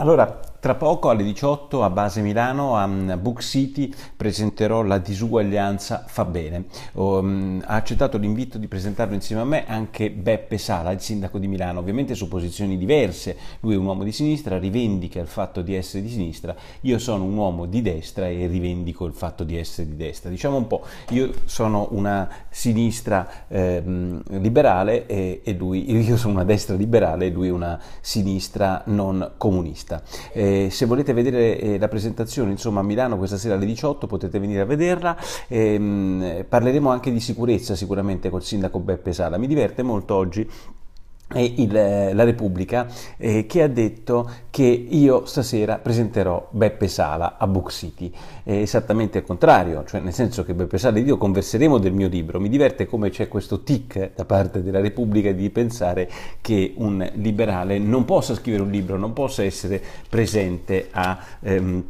Allora, tra poco alle 18 a Base Milano, a mm, Book City, presenterò La disuguaglianza fa bene. Mm, ha accettato l'invito di presentarlo insieme a me anche Beppe Sala, il sindaco di Milano, ovviamente su posizioni diverse. Lui è un uomo di sinistra, rivendica il fatto di essere di sinistra, io sono un uomo di destra e rivendico il fatto di essere di destra. Diciamo un po', io sono una sinistra eh, liberale e, e, lui, io sono una destra liberale e lui è una sinistra non comunista. Eh, eh, se volete vedere eh, la presentazione insomma, a Milano questa sera alle 18 potete venire a vederla. Eh, parleremo anche di sicurezza sicuramente col sindaco Beppe Sala. Mi diverte molto oggi il, eh, la Repubblica eh, che ha detto che io stasera presenterò Beppe Sala a Book City. È esattamente il contrario, cioè nel senso che Beppe Sala ed io converseremo del mio libro. Mi diverte come c'è questo tic da parte della Repubblica di pensare che un liberale non possa scrivere un libro, non possa essere presente a... Ehm,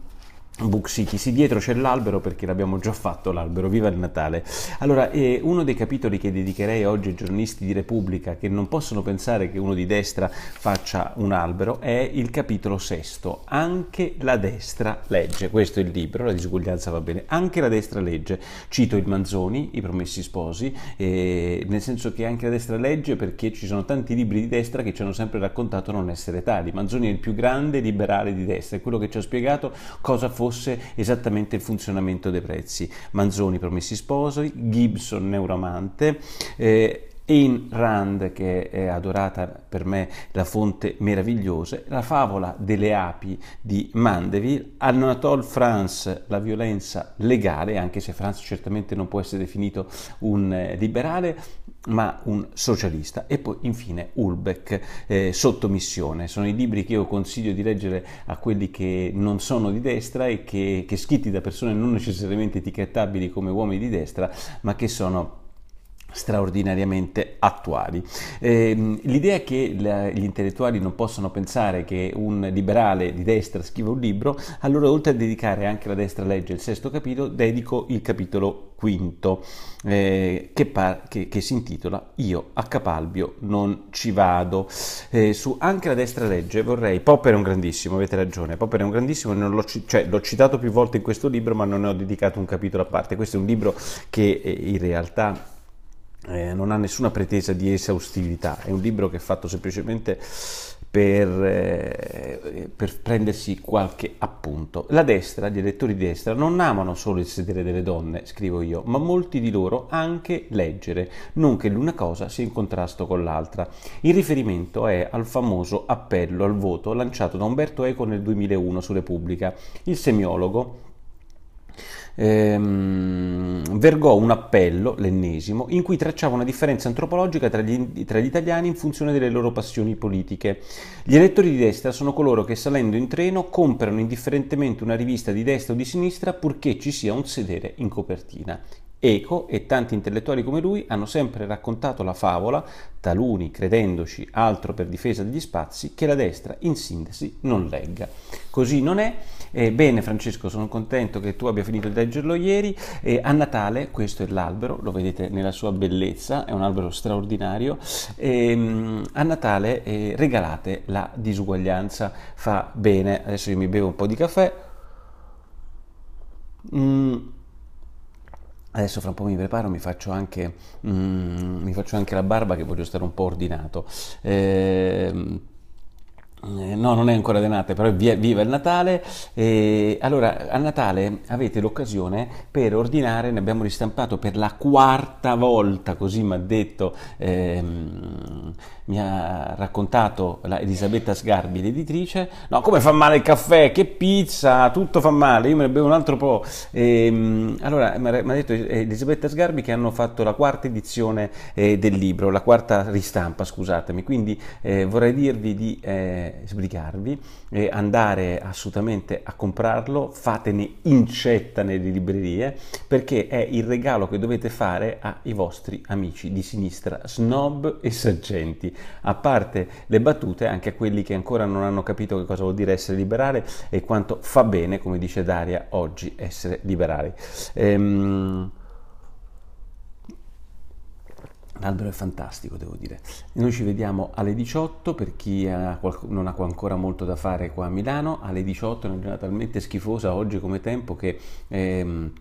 Book Sì, dietro c'è l'albero perché l'abbiamo già fatto l'albero, viva il Natale. Allora, eh, uno dei capitoli che dedicherei oggi ai giornalisti di Repubblica che non possono pensare che uno di destra faccia un albero è il capitolo sesto. Anche la destra legge, questo è il libro, la disuguaglianza va bene, anche la destra legge. Cito il Manzoni, I Promessi Sposi, eh, nel senso che anche la destra legge perché ci sono tanti libri di destra che ci hanno sempre raccontato non essere tali. Manzoni è il più grande liberale di destra, è quello che ci ha spiegato cosa fosse fosse esattamente il funzionamento dei prezzi. Manzoni Promessi Sposi, Gibson Neuroamante, eh, Ayn Rand, che è adorata per me la fonte meravigliosa, la favola delle api di Mandeville, Anatole France, la violenza legale, anche se France certamente non può essere definito un eh, liberale, ma un socialista. E poi infine Ulbeck, eh, Sottomissione. Sono i libri che io consiglio di leggere a quelli che non sono di destra e che, che scritti da persone non necessariamente etichettabili come uomini di destra, ma che sono straordinariamente attuali. Eh, l'idea che la, gli intellettuali non possono pensare che un liberale di destra scriva un libro, allora oltre a dedicare anche la destra legge il sesto capitolo, dedico il capitolo quinto eh, che, par- che, che, si intitola Io a Capalbio non ci vado. Eh, su anche la destra legge vorrei, Popper è un grandissimo, avete ragione, Popper è un grandissimo, l'ho, ci- cioè, l'ho, citato più volte in questo libro ma non ne ho dedicato un capitolo a parte, questo è un libro che eh, in realtà eh, non ha nessuna pretesa di esaustività, è un libro che è fatto semplicemente per, eh, per, prendersi qualche appunto. La destra, gli elettori di destra, non amano solo il sedere delle donne, scrivo io, ma molti di loro anche leggere, non che l'una cosa sia in contrasto con l'altra. Il riferimento è al famoso appello al voto lanciato da Umberto Eco nel 2001 su Repubblica. Il semiologo ehm, vergò un appello, l'ennesimo, in cui tracciava una differenza antropologica tra gli, tra gli italiani in funzione delle loro passioni politiche. Gli elettori di destra sono coloro che salendo in treno comprano indifferentemente una rivista di destra o di sinistra purché ci sia un sedere in copertina. Eco e tanti intellettuali come lui hanno sempre raccontato la favola, taluni credendoci altro per difesa degli spazi, che la destra in sintesi non legga. Così non è. Ebbene eh, Francesco, sono contento che tu abbia finito di leggerlo ieri. Eh, a Natale questo è l'albero, lo vedete nella sua bellezza, è un albero straordinario. Eh, a Natale eh, regalate la disuguaglianza, fa bene. Adesso io mi bevo un po' di caffè. Mm Adesso fra un po' mi preparo, mi faccio anche, mm, mi faccio anche la barba che voglio stare un po' ordinato. Ehm, eh, No, non è ancora de però è viva il Natale. E eh, allora, a Natale avete l'occasione per ordinare, ne abbiamo ristampato per la quarta volta, così mi ha detto. Ehm, mi ha raccontato Elisabetta Sgarbi, l'editrice, no, come fa male il caffè, che pizza, tutto fa male, io me ne bevo un altro po'. E, ehm, allora mi ha detto eh, Elisabetta Sgarbi che hanno fatto la quarta edizione eh, del libro, la quarta ristampa, scusatemi, quindi eh, vorrei dirvi di eh, sbrigarvi, eh, andare assolutamente a comprarlo, fatene incetta nelle librerie, perché è il regalo che dovete fare ai vostri amici di sinistra, snob e saggenti a parte le battute, anche a quelli che ancora non hanno capito che cosa vuol dire essere liberale e quanto fa bene, come dice Daria, oggi essere liberali. Ehm... L'albero è fantastico, devo dire. Noi ci vediamo alle 18 per chi ha qualco, non ha ancora molto da fare qua a Milano. Alle 18 è una giornata talmente schifosa oggi come tempo che... Ehm,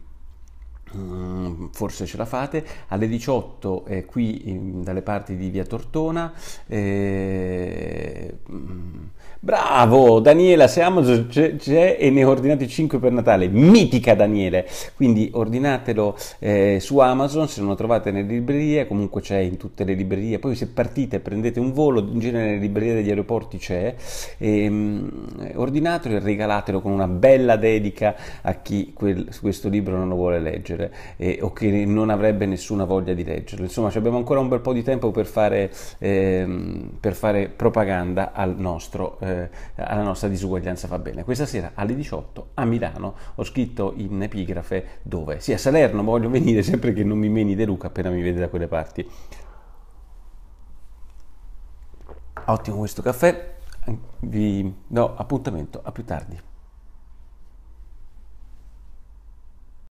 Mm, forse ce la fate, alle 18 eh, qui in, dalle parti di via Tortona. Eh, mm, bravo Daniela, se Amazon c'è, c'è, e ne ordinate 5 per Natale, mitica Daniele, quindi ordinatelo eh, su Amazon se non lo trovate nelle librerie, comunque c'è in tutte le librerie, poi se partite prendete un volo, in genere nelle librerie degli aeroporti c'è, ehm, ordinatelo e regalatelo con una bella dedica a chi quel, questo libro non lo vuole leggere leggere eh, o che non avrebbe nessuna voglia di leggerlo. Insomma, abbiamo ancora un bel po' di tempo per fare, eh, per fare propaganda al nostro, eh, alla nostra disuguaglianza va bene. Questa sera alle 18 a Milano ho scritto in epigrafe dove? Sì, a Salerno, voglio venire sempre che non mi meni De Luca appena mi vede da quelle parti. Ottimo questo caffè, vi do appuntamento a più tardi.